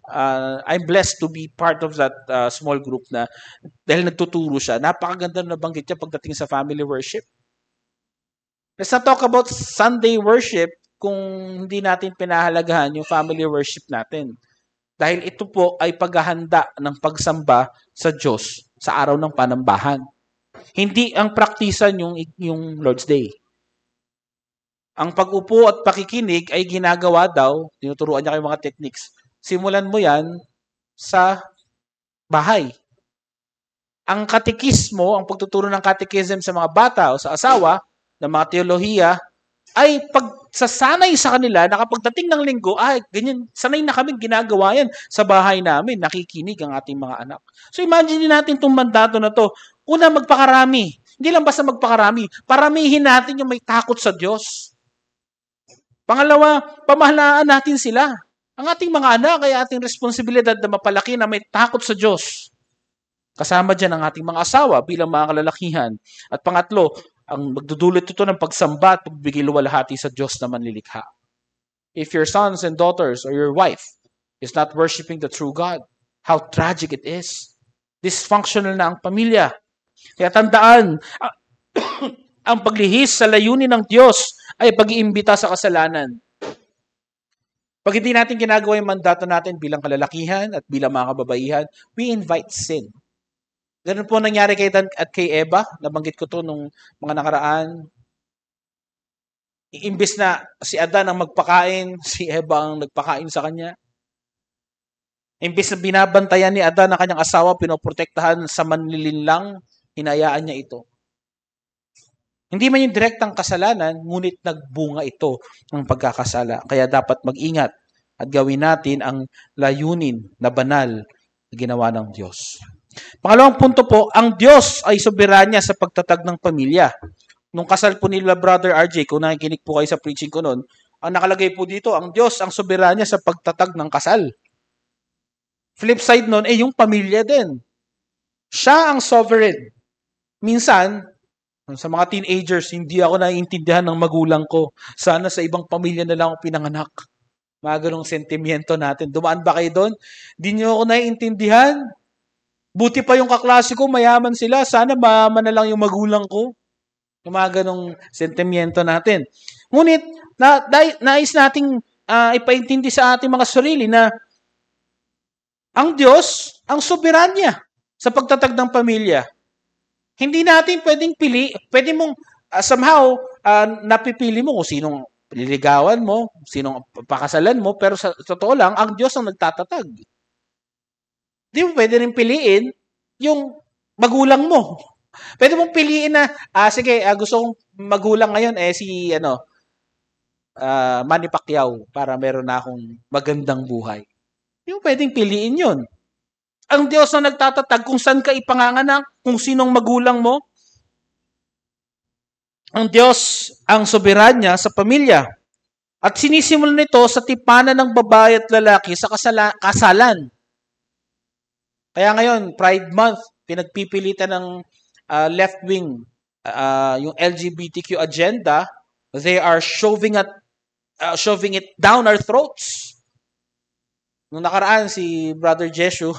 [SPEAKER 1] Uh, I'm blessed to be part of that uh, small group na dahil nagtuturo siya. Napakaganda na banggit niya pagdating sa family worship. Let's not talk about Sunday worship kung hindi natin pinahalagahan yung family worship natin. Dahil ito po ay paghahanda ng pagsamba sa Diyos sa araw ng panambahan hindi ang praktisan yung, yung Lord's Day. Ang pag-upo at pakikinig ay ginagawa daw, tinuturuan niya kayo mga techniques. Simulan mo yan sa bahay. Ang katikismo, ang pagtuturo ng katikism sa mga bata o sa asawa, ng mga teolohiya, ay pagsasanay sa kanila na kapag dating ng linggo, ay ganyan, sanay na kami ginagawa yan sa bahay namin, nakikinig ang ating mga anak. So imagine natin itong mandato na to, Una, magpakarami. Hindi lang basta magpakarami. Paramihin natin yung may takot sa Diyos. Pangalawa, pamahalaan natin sila. Ang ating mga anak ay ating responsibilidad na mapalaki na may takot sa Diyos. Kasama dyan ang ating mga asawa bilang mga kalalakihan. At pangatlo, ang magdudulot ito ng pagsamba at pagbigay luwalhati sa Diyos na manlilikha. If your sons and daughters or your wife is not worshiping the true God, how tragic it is. Dysfunctional na ang pamilya. Kaya tandaan, ang paglihis sa layunin ng Diyos ay pag-iimbita sa kasalanan. Pag hindi natin ginagawa yung mandato natin bilang kalalakihan at bilang mga kababaihan, we invite sin. Ganun po nangyari kay Dan at kay Eva. Nabanggit ko to nung mga nakaraan. Imbis na si Adan ang magpakain, si Eva ang nagpakain sa kanya. Imbis na binabantayan ni Adan ang kanyang asawa, pinoprotektahan sa manlilinlang, hinayaan niya ito. Hindi man yung direktang kasalanan, ngunit nagbunga ito ng pagkakasala. Kaya dapat mag-ingat at gawin natin ang layunin na banal na ginawa ng Diyos. Pangalawang punto po, ang Diyos ay soberanya sa pagtatag ng pamilya. Nung kasal po nila Brother RJ, kung nakikinig po kayo sa preaching ko noon, ang nakalagay po dito, ang Diyos ang soberanya sa pagtatag ng kasal. Flip side noon, eh yung pamilya din. Siya ang sovereign. Minsan, sa mga teenagers, hindi ako naiintindihan ng magulang ko. Sana sa ibang pamilya na lang ako pinanganak. Mga ganong sentimiento natin. Dumaan ba kayo doon? Hindi nyo ako naiintindihan. Buti pa yung kaklase ko, mayaman sila. Sana mayaman na lang yung magulang ko. Yung mga ganong sentimiento natin. Ngunit, na, dai, nais nating uh, ipaintindi sa ating mga sarili na ang Diyos, ang soberanya sa pagtatag ng pamilya. Hindi natin pwedeng pili, pwede mong uh, somehow uh, napipili mo kung sinong liligawan mo, sinong pakasalan mo, pero sa totoo lang, ang Diyos ang nagtatatag. Hindi mo pwede rin piliin yung magulang mo. Pwede mong piliin na, ah, sige, ah, gusto kong magulang ngayon, eh si, ano, uh, Manny Pacquiao para meron na akong magandang buhay. Hindi mo pwedeng piliin yun. Ang Diyos na nagtatatag kung saan ka ipanganganak, kung sinong magulang mo. Ang Diyos ang soberanya sa pamilya. At sinisimulan nito sa tipana ng babae at lalaki sa kasala- kasalan. Kaya ngayon, Pride Month, pinagpipilitan ng uh, left wing uh, yung LGBTQ agenda, they are shoving at uh, shoving it down our throats. Nung nakaraan si Brother Jeshu,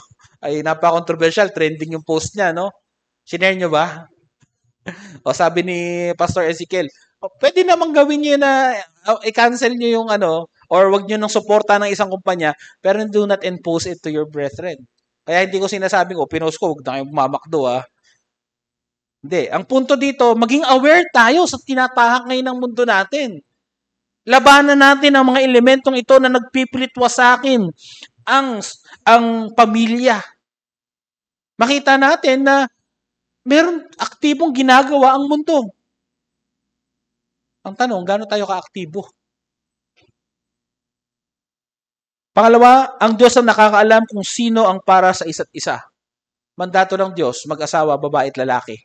[SPEAKER 1] ay napaka-controversial, trending yung post niya, no? Sinare nyo ba? o sabi ni Pastor Ezekiel, pwede namang gawin niyo na uh, i-cancel niyo yung ano, or wag niyo nang suporta ng isang kumpanya, pero do not impose it to your brethren. Kaya hindi ko sinasabing, oh, pinost ko, huwag na kayong mamakdo, ah. Hindi. Ang punto dito, maging aware tayo sa tinatahak ngayon ng mundo natin. Labanan natin ang mga elementong ito na nagpipilitwa sa akin ang, ang pamilya. Makita natin na meron aktibong ginagawa ang mundo. Ang tanong, gaano tayo kaaktibo? Pangalawa, ang Diyos ang nakakaalam kung sino ang para sa isa't isa. Mandato ng Diyos, mag-asawa, babae at lalaki.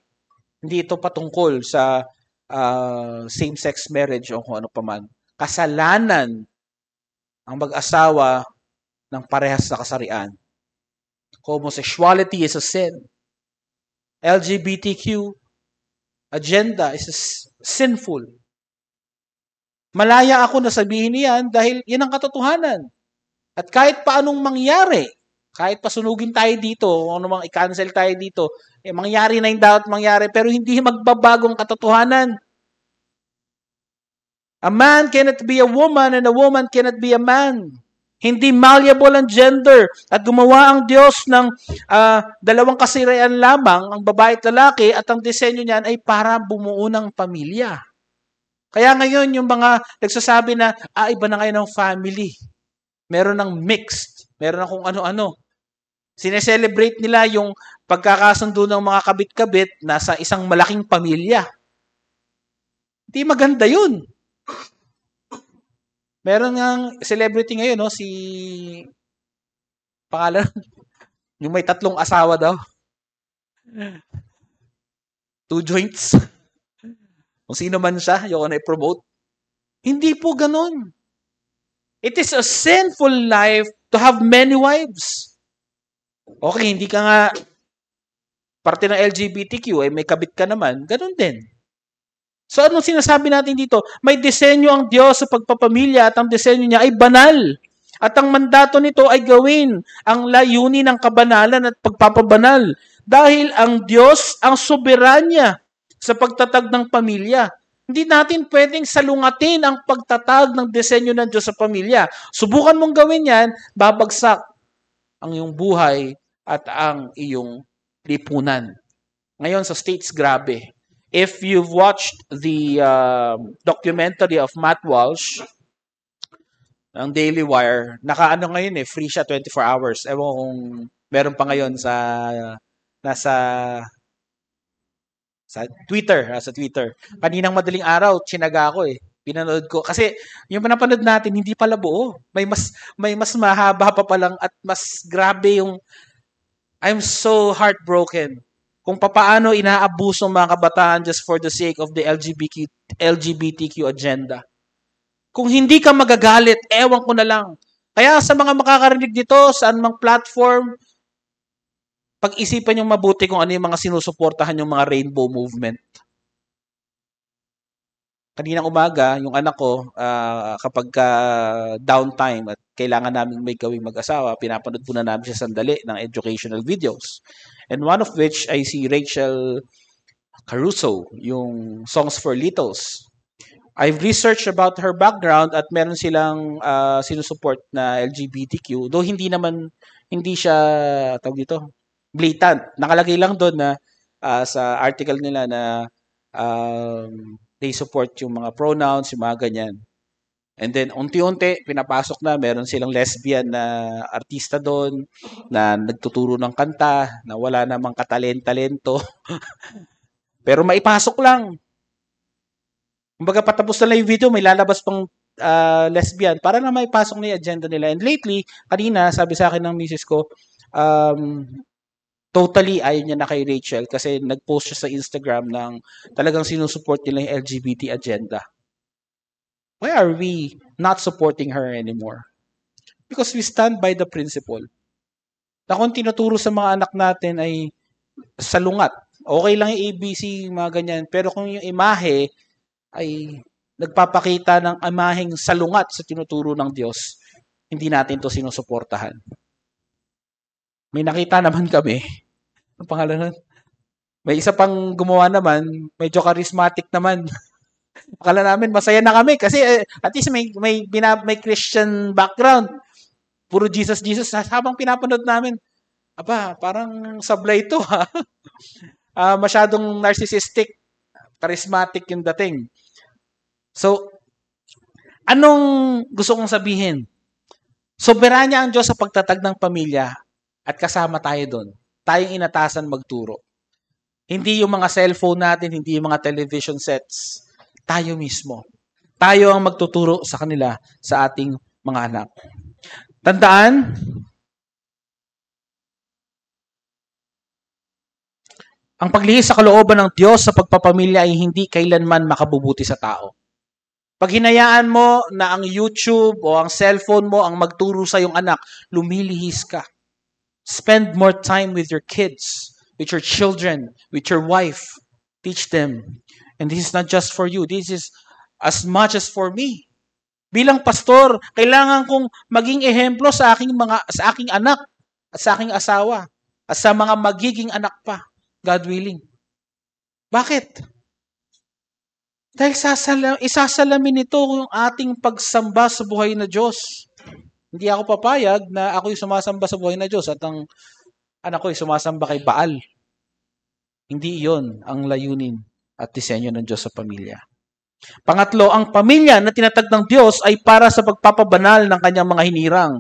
[SPEAKER 1] Hindi ito patungkol sa uh, same-sex marriage o kung ano paman. Kasalanan ang mag-asawa ng parehas na kasarian. Homosexuality is a sin. LGBTQ agenda is sinful. Malaya ako na sabihin iyan dahil yan ang katotohanan. At kahit pa anong mangyari, kahit pasunugin tayo dito, o ano mang i-cancel tayo dito, eh, mangyari na yung dapat mangyari, pero hindi magbabagong katotohanan. A man cannot be a woman and a woman cannot be a man. Hindi malleable ang gender. At gumawa ang Diyos ng uh, dalawang kasirayan lamang, ang babae at lalaki, at ang disenyo niyan ay para bumuo ng pamilya. Kaya ngayon, yung mga nagsasabi na, ah, iba na ngayon ang family. Meron ng mixed. Meron ng kung ano-ano. Sineselebrate nila yung pagkakasundo ng mga kabit-kabit nasa isang malaking pamilya. Hindi maganda yun. Meron ngang celebrity ngayon, no? Si... Pangalan? yung may tatlong asawa daw. Two joints. Kung sino man siya, yung na i-promote. Hindi po ganun. It is a sinful life to have many wives. Okay, hindi ka nga parte ng LGBTQ, eh, may kabit ka naman. Ganun din. So anong sinasabi natin dito? May disenyo ang Diyos sa pagpapamilya at ang disenyo niya ay banal. At ang mandato nito ay gawin ang layunin ng kabanalan at pagpapabanal. Dahil ang Diyos ang soberanya sa pagtatag ng pamilya. Hindi natin pwedeng salungatin ang pagtatag ng disenyo ng Diyos sa pamilya. Subukan mong gawin yan, babagsak ang iyong buhay at ang iyong lipunan. Ngayon sa States, grabe if you've watched the uh, documentary of Matt Walsh ng Daily Wire, nakaano ngayon eh, free siya 24 hours. Ewan kung meron pa ngayon sa nasa sa Twitter, ah, sa Twitter. Kaninang madaling araw, tsinaga ako eh. Pinanood ko kasi yung napanood natin hindi pala buo. May mas may mas mahaba pa pa lang at mas grabe yung I'm so heartbroken kung papaano inaabuso mga kabataan just for the sake of the LGBTQ, LGBTQ agenda. Kung hindi ka magagalit, ewan ko na lang. Kaya sa mga makakarinig dito, sa anumang platform, pag-isipan yung mabuti kung ano yung mga sinusuportahan yung mga rainbow movement. Kaninang umaga, yung anak ko, uh, kapag ka downtime at kailangan namin may gawing mag-asawa, pinapanood po na namin siya sandali ng educational videos. And one of which I si Rachel Caruso, yung Songs for Littles. I've researched about her background at meron silang uh, sinusupport na LGBTQ. Though hindi naman, hindi siya, tawag dito, blatant. Nakalagay lang doon na uh, sa article nila na um, they support yung mga pronouns, yung mga ganyan. And then, unti-unti, pinapasok na, meron silang lesbian na artista doon, na nagtuturo ng kanta, na wala namang katalent-talento. Pero maipasok lang. Kumbaga, patapos na lang yung video, may lalabas pang uh, lesbian para na maipasok na yung agenda nila. And lately, kanina, sabi sa akin ng misis ko, um, totally ayaw niya na kay Rachel kasi nag-post siya sa Instagram ng talagang sinusupport nila yung LGBT agenda why are we not supporting her anymore? Because we stand by the principle na kung tinuturo sa mga anak natin ay salungat, okay lang yung ABC, mga ganyan, pero kung yung imahe ay nagpapakita ng amaheng salungat sa tinuturo ng Diyos, hindi natin to sinusuportahan. May nakita naman kami, ang pangalan nun, may isa pang gumawa naman, medyo charismatic naman. Akala namin masaya na kami kasi eh, at least may may bina, may Christian background. Puro Jesus Jesus habang pinapanood namin. Aba, parang sablay ito ha. uh, masyadong narcissistic, charismatic yung dating. So, anong gusto kong sabihin? Soberanya ang Diyos sa pagtatag ng pamilya at kasama tayo doon. Tayong inatasan magturo. Hindi yung mga cellphone natin, hindi yung mga television sets, tayo mismo. Tayo ang magtuturo sa kanila sa ating mga anak. Tandaan, ang paglihis sa kalooban ng Diyos sa pagpapamilya ay hindi kailanman makabubuti sa tao. Pag hinayaan mo na ang YouTube o ang cellphone mo ang magturo sa iyong anak, lumilihis ka. Spend more time with your kids, with your children, with your wife. Teach them And this is not just for you. This is as much as for me. Bilang pastor, kailangan kong maging ehemplo sa aking mga sa aking anak at sa aking asawa at sa mga magiging anak pa, God willing. Bakit? Dahil sasalam, isasalamin ito yung ating pagsamba sa buhay na Diyos. Hindi ako papayag na ako'y sumasamba sa buhay na Diyos at ang anak ko'y sumasamba kay Baal. Hindi iyon ang layunin at disenyo ng Diyos sa pamilya. Pangatlo, ang pamilya na tinatag ng Diyos ay para sa pagpapabanal ng kanyang mga hinirang.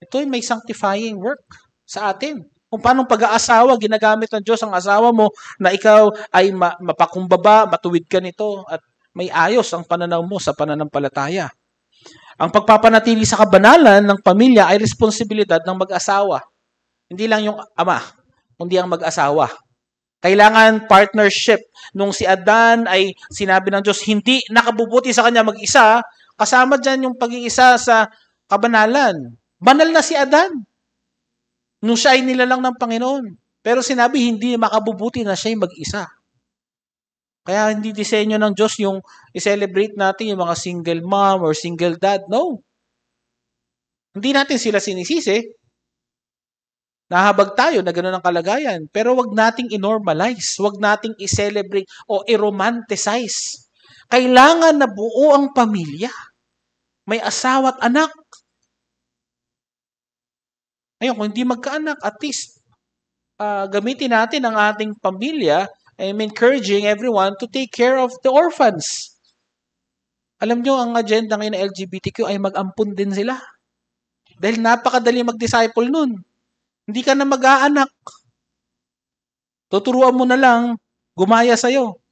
[SPEAKER 1] Ito ay may sanctifying work sa atin. Kung paano pag-aasawa, ginagamit ng Diyos ang asawa mo na ikaw ay ma- mapakumbaba, matuwid ka nito at may ayos ang pananaw mo sa pananampalataya. Ang pagpapanatili sa kabanalan ng pamilya ay responsibilidad ng mag-asawa. Hindi lang yung ama, kundi ang mag-asawa. Kailangan partnership. Nung si Adan ay sinabi ng Diyos, hindi nakabubuti sa kanya mag-isa, kasama dyan yung pag-iisa sa kabanalan. Banal na si Adan. Nung siya ay nilalang ng Panginoon. Pero sinabi, hindi makabubuti na siya mag-isa. Kaya hindi disenyo ng Diyos yung i-celebrate natin yung mga single mom or single dad. No. Hindi natin sila sinisisi. Nahabag tayo na gano'n ang kalagayan. Pero wag nating i-normalize. Wag nating i-celebrate o i-romanticize. Kailangan na buo ang pamilya. May asawa at anak. Ngayon, kung hindi magkaanak, at least uh, gamitin natin ang ating pamilya. I'm encouraging everyone to take care of the orphans. Alam nyo, ang agenda ngayon ng LGBTQ ay mag-ampun din sila. Dahil napakadali mag-disciple nun. Hindi ka na mag-aanak. Tuturuan mo na lang gumaya sa iyo.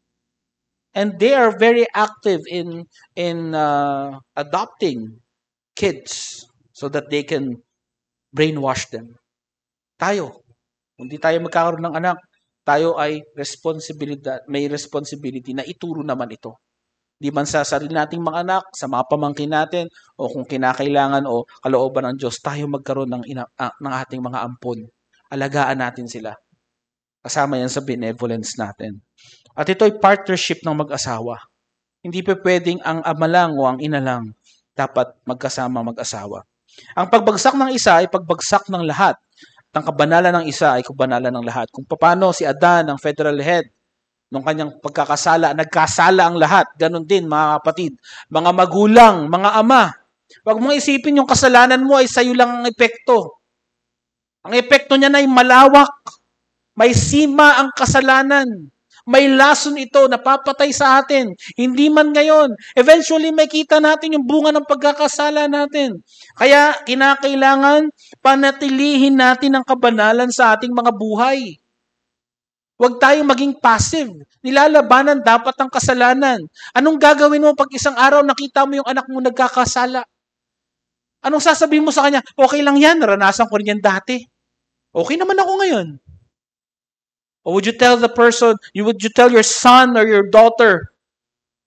[SPEAKER 1] And they are very active in in uh, adopting kids so that they can brainwash them. Tayo, hindi tayo magkakaroon ng anak, tayo ay responsibility, may responsibility na ituro naman ito. Di man sa sarili nating mga anak, sa mga pamangkin natin, o kung kinakailangan o kalooban ng Diyos, tayo magkaroon ng, ina, uh, ng ating mga ampon. Alagaan natin sila. Kasama yan sa benevolence natin. At ito ay partnership ng mag-asawa. Hindi pa pwedeng ang ama lang o ang ina lang dapat magkasama mag-asawa. Ang pagbagsak ng isa ay pagbagsak ng lahat. At ang kabanalan ng isa ay kabanalan ng lahat. Kung paano si Adan, ang federal head, nung kanyang pagkakasala. Nagkasala ang lahat. Ganon din, mga kapatid. Mga magulang, mga ama. Huwag mong isipin yung kasalanan mo ay sa'yo lang ang epekto. Ang epekto niya na ay malawak. May sima ang kasalanan. May lason ito, na papatay sa atin. Hindi man ngayon. Eventually, may natin yung bunga ng pagkakasala natin. Kaya, kinakailangan panatilihin natin ang kabanalan sa ating mga buhay. Huwag tayong maging passive. Nilalabanan dapat ang kasalanan. Anong gagawin mo pag isang araw nakita mo yung anak mo nagkakasala? Anong sasabihin mo sa kanya? Okay lang yan, naranasan ko rin yan dati. Okay naman ako ngayon. Or would you tell the person, you would you tell your son or your daughter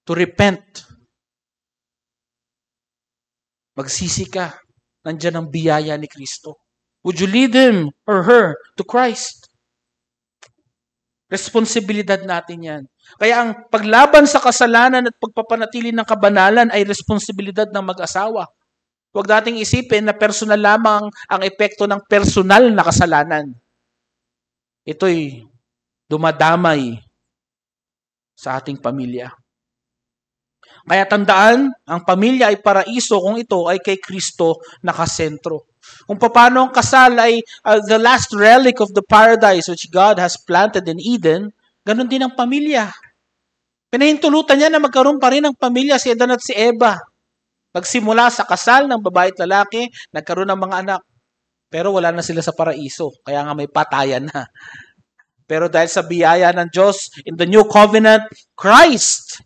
[SPEAKER 1] to repent? Magsisi ka. Nandiyan ang biyaya ni Kristo. Would you lead him or her to Christ? Responsibilidad natin yan. Kaya ang paglaban sa kasalanan at pagpapanatili ng kabanalan ay responsibilidad ng mag-asawa. Huwag nating isipin na personal lamang ang epekto ng personal na kasalanan. Ito'y dumadamay sa ating pamilya. Kaya tandaan, ang pamilya ay paraiso kung ito ay kay Kristo nakasentro. Kung paano ang kasal ay uh, the last relic of the paradise which God has planted in Eden, ganun din ang pamilya. Pinahintulutan niya na magkaroon pa rin ng pamilya si Adan at si Eva. Pagsimula sa kasal ng babae at lalaki, nagkaroon ng mga anak. Pero wala na sila sa paraiso, kaya nga may patayan na. Pero dahil sa biyaya ng Diyos, in the new covenant, Christ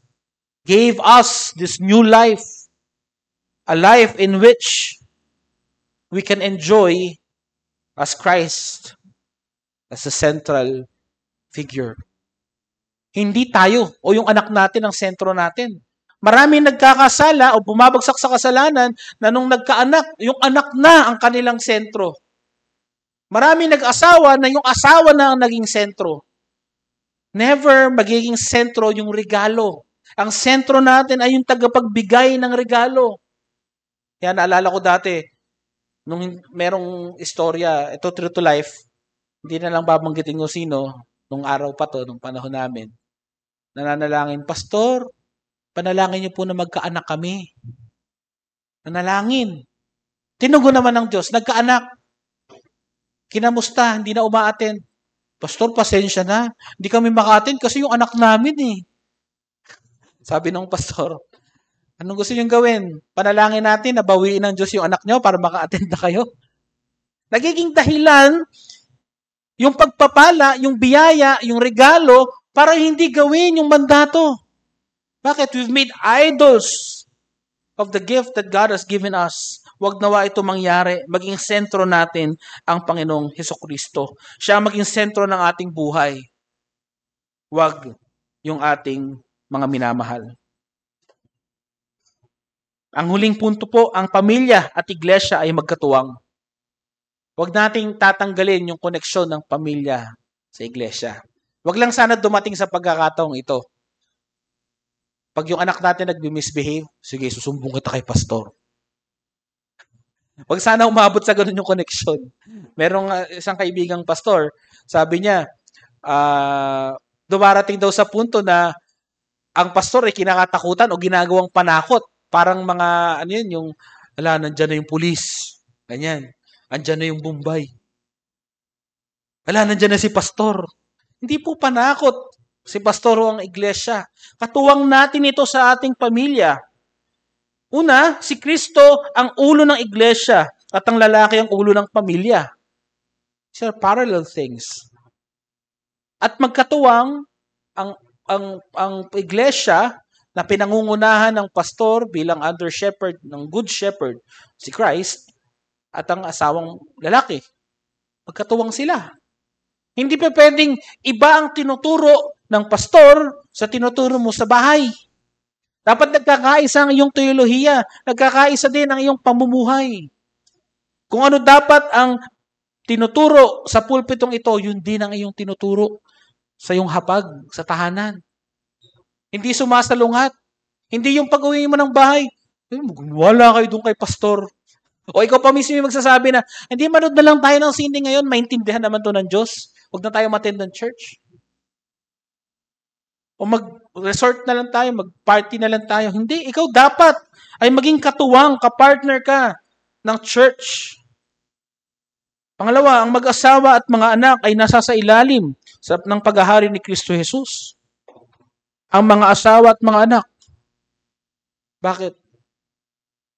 [SPEAKER 1] gave us this new life. A life in which we can enjoy as Christ as a central figure. Hindi tayo o yung anak natin ang sentro natin. Maraming nagkakasala o bumabagsak sa kasalanan na nung nagkaanak, yung anak na ang kanilang sentro. Maraming nag-asawa na yung asawa na ang naging sentro. Never magiging sentro yung regalo. Ang sentro natin ay yung tagapagbigay ng regalo. Yan, naalala ko dati, nung merong istorya, ito true to life, hindi na lang babanggitin ko sino, nung araw pa to, nung panahon namin, nananalangin, Pastor, panalangin niyo po na magkaanak kami. Nanalangin. Tinugo naman ng Diyos, nagkaanak. Kinamusta, hindi na umaaten. Pastor, pasensya na. Hindi kami makaaten kasi yung anak namin eh. Sabi ng pastor, Anong gusto niyong gawin? Panalangin natin na bawiin ng Diyos yung anak niyo para maka-attend na kayo. Nagiging dahilan yung pagpapala, yung biyaya, yung regalo para hindi gawin yung mandato. Bakit? We've made idols of the gift that God has given us. Huwag nawa ito mangyari. Maging sentro natin ang Panginoong Heso Kristo. Siya maging sentro ng ating buhay. Huwag yung ating mga minamahal. Ang huling punto po, ang pamilya at iglesia ay magkatuwang. Huwag nating tatanggalin yung koneksyon ng pamilya sa iglesia. Huwag lang sana dumating sa pagkakataong ito. Pag yung anak natin nagbi-misbehave, sige, susumbong kita kay pastor. Huwag sana umabot sa ganun yung koneksyon. Merong ah, isang kaibigang pastor, sabi niya, uh, dumarating daw sa punto na ang pastor ay kinakatakutan o ginagawang panakot Parang mga, ano yun, yung, ala, nandyan na yung pulis. Ganyan. Andyan na yung Bombay. Ala, nandyan na si pastor. Hindi po panakot. Si pastor ang iglesia. Katuwang natin ito sa ating pamilya. Una, si Kristo ang ulo ng iglesia at ang lalaki ang ulo ng pamilya. These are parallel things. At magkatuwang ang ang ang iglesia na pinangungunahan ng pastor bilang under shepherd ng good shepherd si Christ at ang asawang lalaki. Pagkatuwang sila. Hindi pa pwedeng iba ang tinuturo ng pastor sa tinuturo mo sa bahay. Dapat nagkakaisa ang iyong teolohiya, nagkakaisa din ang iyong pamumuhay. Kung ano dapat ang tinuturo sa pulpitong ito, yun din ang iyong tinuturo sa iyong hapag, sa tahanan. Hindi sumasalungat. Hindi yung pag-uwi mo ng bahay. Eh, wala kayo doon kay pastor. O ikaw pa mismo yung magsasabi na, hindi, manood na lang tayo ng sindi ngayon, maintindihan naman to ng Diyos. Huwag na tayo matend ng church. O mag-resort na lang tayo, mag-party na lang tayo. Hindi, ikaw dapat ay maging katuwang, kapartner ka ng church. Pangalawa, ang mag-asawa at mga anak ay nasa sa ilalim sa, ng paghahari ni Kristo Jesus ang mga asawa at mga anak. Bakit?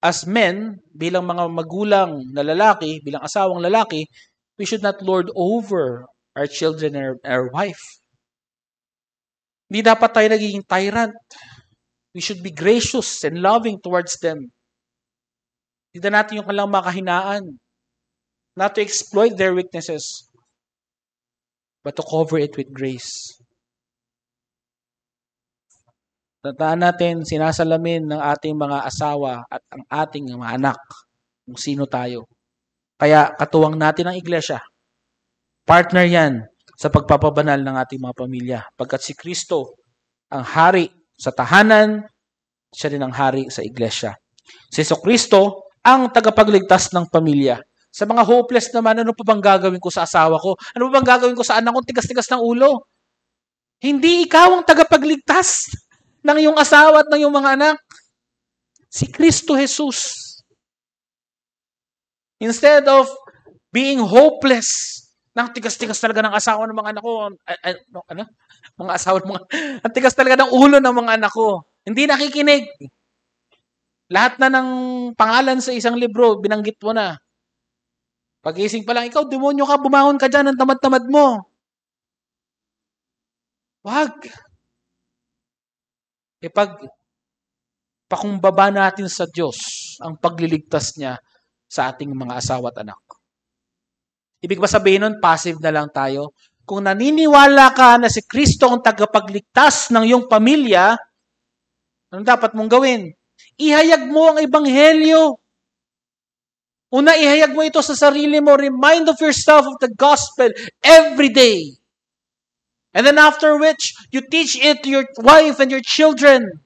[SPEAKER 1] As men, bilang mga magulang na lalaki, bilang asawang lalaki, we should not lord over our children and our wife. Hindi dapat tayo nagiging tyrant. We should be gracious and loving towards them. Hindi natin yung kanilang makahinaan. Not to exploit their weaknesses, but to cover it with grace. Tataan natin, sinasalamin ng ating mga asawa at ang ating mga anak kung sino tayo. Kaya katuwang natin ang iglesia. Partner yan sa pagpapabanal ng ating mga pamilya. Pagkat si Kristo ang hari sa tahanan, siya rin ang hari sa iglesia. Si So Kristo ang tagapagligtas ng pamilya. Sa mga hopeless naman, ano pa bang gagawin ko sa asawa ko? Ano pa bang gagawin ko sa anak ko? Tigas-tigas ng ulo. Hindi ikaw ang tagapagligtas ng iyong asawa at ng iyong mga anak? Si Kristo Jesus. Instead of being hopeless, nang tigas-tigas talaga ng asawa ng mga anak ko. Ano? ano? Mga asawa ng mga... Ang tigas talaga ng ulo ng mga anak ko. Hindi nakikinig. Lahat na ng pangalan sa isang libro, binanggit mo na. Pagising pa lang, ikaw, demonyo ka, bumangon ka dyan, ang tamad-tamad mo. Wag ipag eh, pakumbaba natin sa Diyos ang pagliligtas niya sa ating mga asawa at anak. Ibig ba sabihin nun, passive na lang tayo? Kung naniniwala ka na si Kristo ang tagapagligtas ng iyong pamilya, ano dapat mong gawin? Ihayag mo ang ebanghelyo. Una, ihayag mo ito sa sarili mo. Remind of yourself of the gospel every day. And then after which, you teach it to your wife and your children.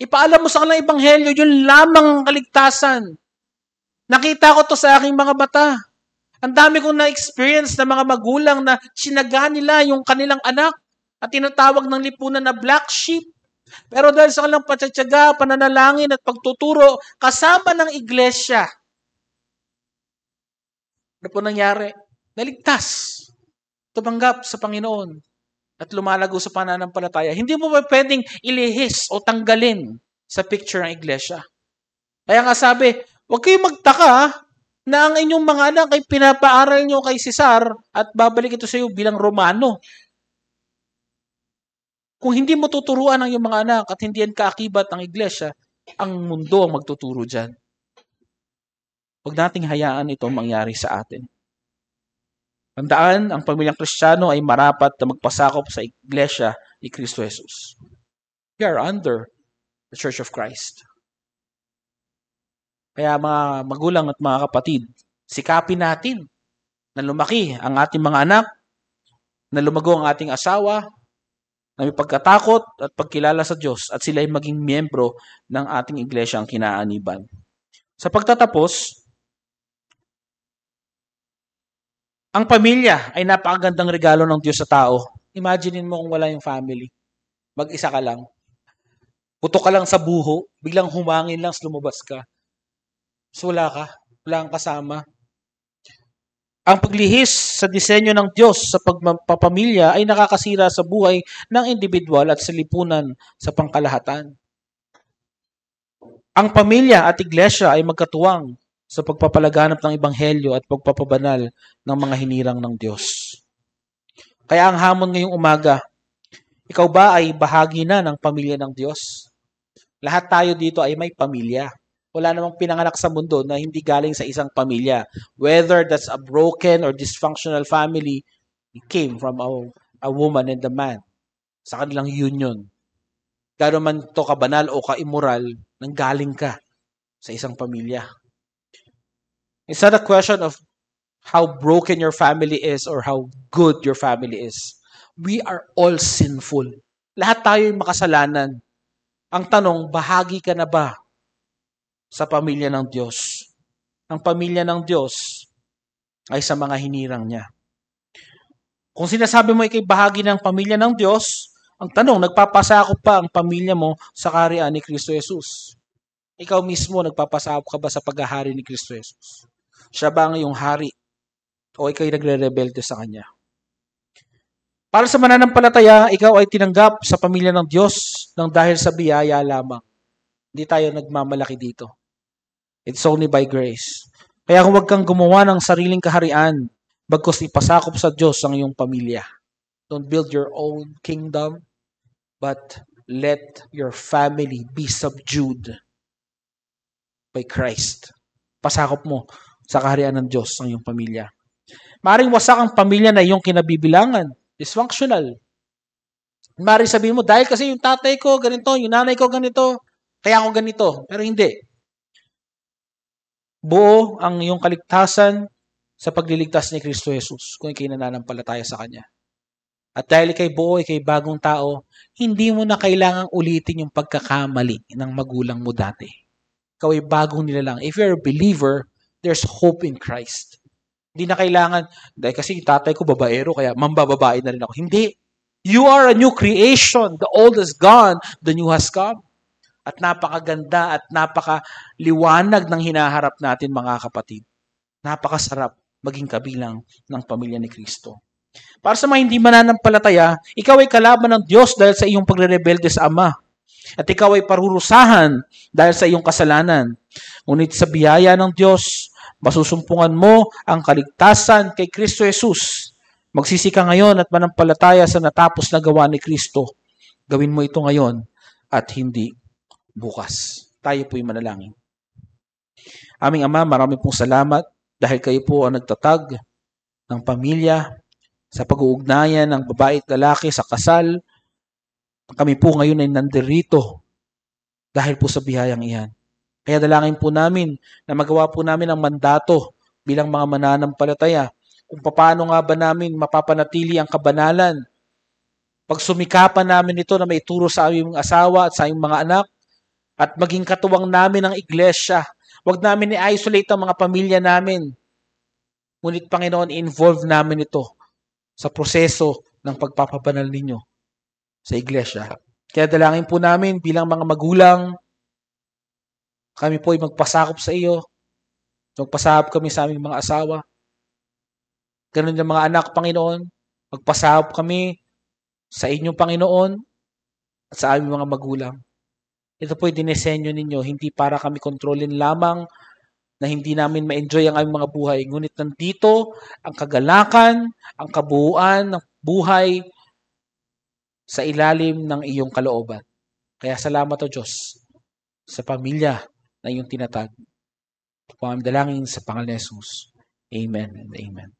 [SPEAKER 1] Ipaalam mo sa kanila ebanghelyo, yun lamang ang kaligtasan. Nakita ko to sa aking mga bata. Ang dami kong na-experience na mga magulang na sinaga nila yung kanilang anak at tinatawag ng lipunan na black sheep. Pero dahil sa kanilang patsatsaga, pananalangin at pagtuturo, kasama ng iglesia, ano po nangyari? Naligtas. Tumanggap sa Panginoon at lumalago sa pananampalataya, hindi mo ba pwedeng ilihis o tanggalin sa picture ng iglesia? Kaya nga sabi, huwag kayong magtaka na ang inyong mga anak ay pinapaaral nyo kay Cesar at babalik ito sa iyo bilang Romano. Kung hindi mo tuturuan ang iyong mga anak at hindi yan kaakibat ang iglesia, ang mundo ang magtuturo dyan. Huwag nating hayaan ito mangyari sa atin. Tandaan, ang pamilyang Kristiyano ay marapat na magpasakop sa iglesia ni Kristo Jesus. We are under the Church of Christ. Kaya mga magulang at mga kapatid, sikapin natin na lumaki ang ating mga anak, na lumago ang ating asawa, na may pagkatakot at pagkilala sa Diyos at sila ay maging miyembro ng ating iglesia ang kinaaniban. Sa pagtatapos, Ang pamilya ay napakagandang regalo ng Diyos sa tao. Imaginin mo kung wala yung family. Mag-isa ka lang. Puto ka lang sa buho, biglang humangin lang, lumabas ka. So wala ka. Wala kang kasama. Ang paglihis sa disenyo ng Diyos sa pagpapamilya ay nakakasira sa buhay ng individual at sa lipunan sa pangkalahatan. Ang pamilya at iglesia ay magkatuwang sa pagpapalaganap ng Ebanghelyo at pagpapabanal ng mga hinirang ng Diyos. Kaya ang hamon ngayong umaga, ikaw ba ay bahagi na ng pamilya ng Diyos? Lahat tayo dito ay may pamilya. Wala namang pinanganak sa mundo na hindi galing sa isang pamilya. Whether that's a broken or dysfunctional family, it came from a, a woman and a man sa kanilang union. Gano'n man to kabanal o kaimoral, nanggaling ka sa isang pamilya. It's not a question of how broken your family is or how good your family is. We are all sinful. Lahat tayo ay makasalanan. Ang tanong, bahagi ka na ba sa pamilya ng Diyos? Ang pamilya ng Diyos ay sa mga hinirang niya. Kung sinasabi mo ikay bahagi ng pamilya ng Diyos, ang tanong, nagpapasakop pa ang pamilya mo sa karian ni Kristo Jesus? Ikaw mismo, nagpapasakop ka ba sa paghahari ni Kristo Jesus? Siya ba yung hari? O ikaw'y nagre-rebelde sa Kanya? Para sa mananampalataya, ikaw ay tinanggap sa pamilya ng Diyos ng dahil sa biyaya lamang. Hindi tayo nagmamalaki dito. It's only by grace. Kaya huwag kang gumawa ng sariling kaharian bagkos ipasakop sa Diyos ang iyong pamilya. Don't build your own kingdom, but let your family be subdued by Christ. Pasakop mo sa kaharian ng Diyos ang iyong pamilya. Maring wasak ang pamilya na iyong kinabibilangan, dysfunctional. Maring sabihin mo, dahil kasi yung tatay ko ganito, yung nanay ko ganito, kaya ako ganito. Pero hindi. Buo ang iyong kaligtasan sa pagliligtas ni Kristo Jesus kung ikay nananampalataya sa Kanya. At dahil ikay buo, ikay bagong tao, hindi mo na kailangang ulitin yung pagkakamali ng magulang mo dati. Ikaw ay bagong nilalang. If you're a believer, there's hope in Christ. Hindi na kailangan, dahil kasi tatay ko babaero, kaya mambababae na rin ako. Hindi. You are a new creation. The old is gone. The new has come. At napakaganda at napakaliwanag ng hinaharap natin mga kapatid. Napakasarap maging kabilang ng pamilya ni Kristo. Para sa mga hindi mananampalataya, ikaw ay kalaban ng Diyos dahil sa iyong pagre-rebelde sa Ama. At ikaw ay parurusahan dahil sa iyong kasalanan. Ngunit sa biyaya ng Diyos, Masusumpungan mo ang kaligtasan kay Kristo Jesus. Magsisi ka ngayon at manampalataya sa natapos na gawa ni Kristo. Gawin mo ito ngayon at hindi bukas. Tayo po'y manalangin. Aming Ama, marami pong salamat dahil kayo po ang nagtatag ng pamilya sa pag-uugnayan ng babae at lalaki sa kasal. Kami po ngayon ay nandirito dahil po sa biyayang iyan. Kaya dalangin po namin na magawa po namin ang mandato bilang mga mananampalataya kung paano nga ba namin mapapanatili ang kabanalan. Pag sumikapan namin ito na maituro sa aming asawa at sa aming mga anak at maging katuwang namin ang iglesia. Huwag namin i-isolate ang mga pamilya namin. Ngunit Panginoon, involve namin ito sa proseso ng pagpapabanal ninyo sa iglesia. Kaya dalangin po namin bilang mga magulang, kami po ay magpasakop sa iyo. Magpasakop kami sa aming mga asawa. Ganun din mga anak, Panginoon. Magpasakop kami sa inyong Panginoon at sa aming mga magulang. Ito po ay dinesenyo ninyo, hindi para kami kontrolin lamang na hindi namin ma-enjoy ang aming mga buhay. Ngunit nandito ang kagalakan, ang kabuuan ng buhay sa ilalim ng iyong kalooban. Kaya salamat o Diyos sa pamilya na iyong tinatag. Ito po ang sa pangalan ni Jesus. Amen and Amen.